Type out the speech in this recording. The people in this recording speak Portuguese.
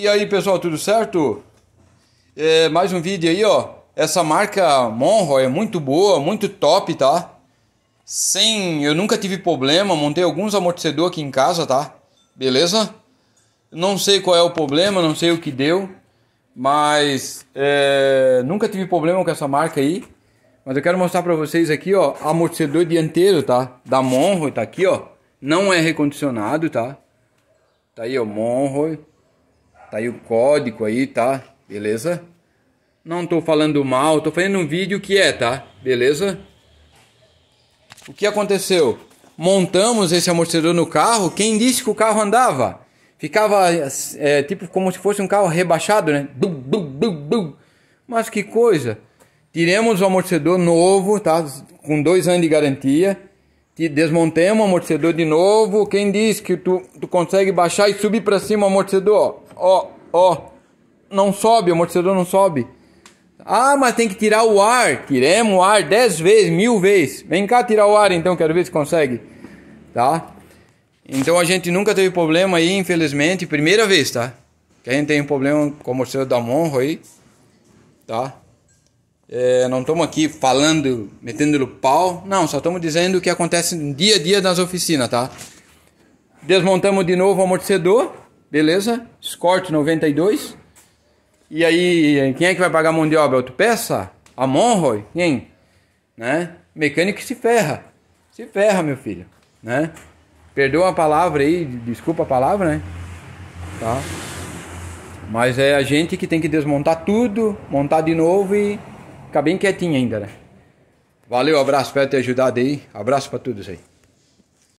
E aí pessoal, tudo certo? É, mais um vídeo aí ó, essa marca Monroy é muito boa, muito top tá? Sem, eu nunca tive problema, montei alguns amortecedores aqui em casa tá? Beleza? Não sei qual é o problema, não sei o que deu, mas é, nunca tive problema com essa marca aí. Mas eu quero mostrar pra vocês aqui ó, amortecedor dianteiro tá? Da Monroy tá aqui ó, não é recondicionado tá? Tá aí ó, Monroy. Tá aí o código aí, tá? Beleza? Não tô falando mal, tô fazendo um vídeo que é, tá? Beleza? O que aconteceu? Montamos esse amortecedor no carro. Quem disse que o carro andava? Ficava é, tipo como se fosse um carro rebaixado, né? Bum, bum, bum, bum. Mas que coisa! Tiremos o amortecedor novo, tá? Com dois anos de garantia. desmontemos o amortecedor de novo. Quem disse que tu, tu consegue baixar e subir para cima o amortecedor? ó, ó, não sobe, o amortecedor não sobe. Ah, mas tem que tirar o ar. Tiremos o ar dez vezes, mil vezes. Vem cá tirar o ar então, quero ver se consegue. Tá? Então a gente nunca teve problema aí, infelizmente. Primeira vez, tá? Que a gente tem um problema com o amortecedor da Monro aí. Tá? É, não estamos aqui falando, metendo no pau. Não, só estamos dizendo o que acontece dia a dia nas oficinas, tá? Desmontamos de novo o amortecedor. Beleza? Escort 92. E aí, quem é que vai pagar a mão de obra? Autopeça? A Monroy? Quem? Né? Mecânico se ferra. Se ferra, meu filho. Né? Perdoa a palavra aí, desculpa a palavra, né? Tá? Mas é a gente que tem que desmontar tudo, montar de novo e ficar bem quietinho ainda, né? Valeu, abraço, espero ter ajudado aí. Abraço para todos aí.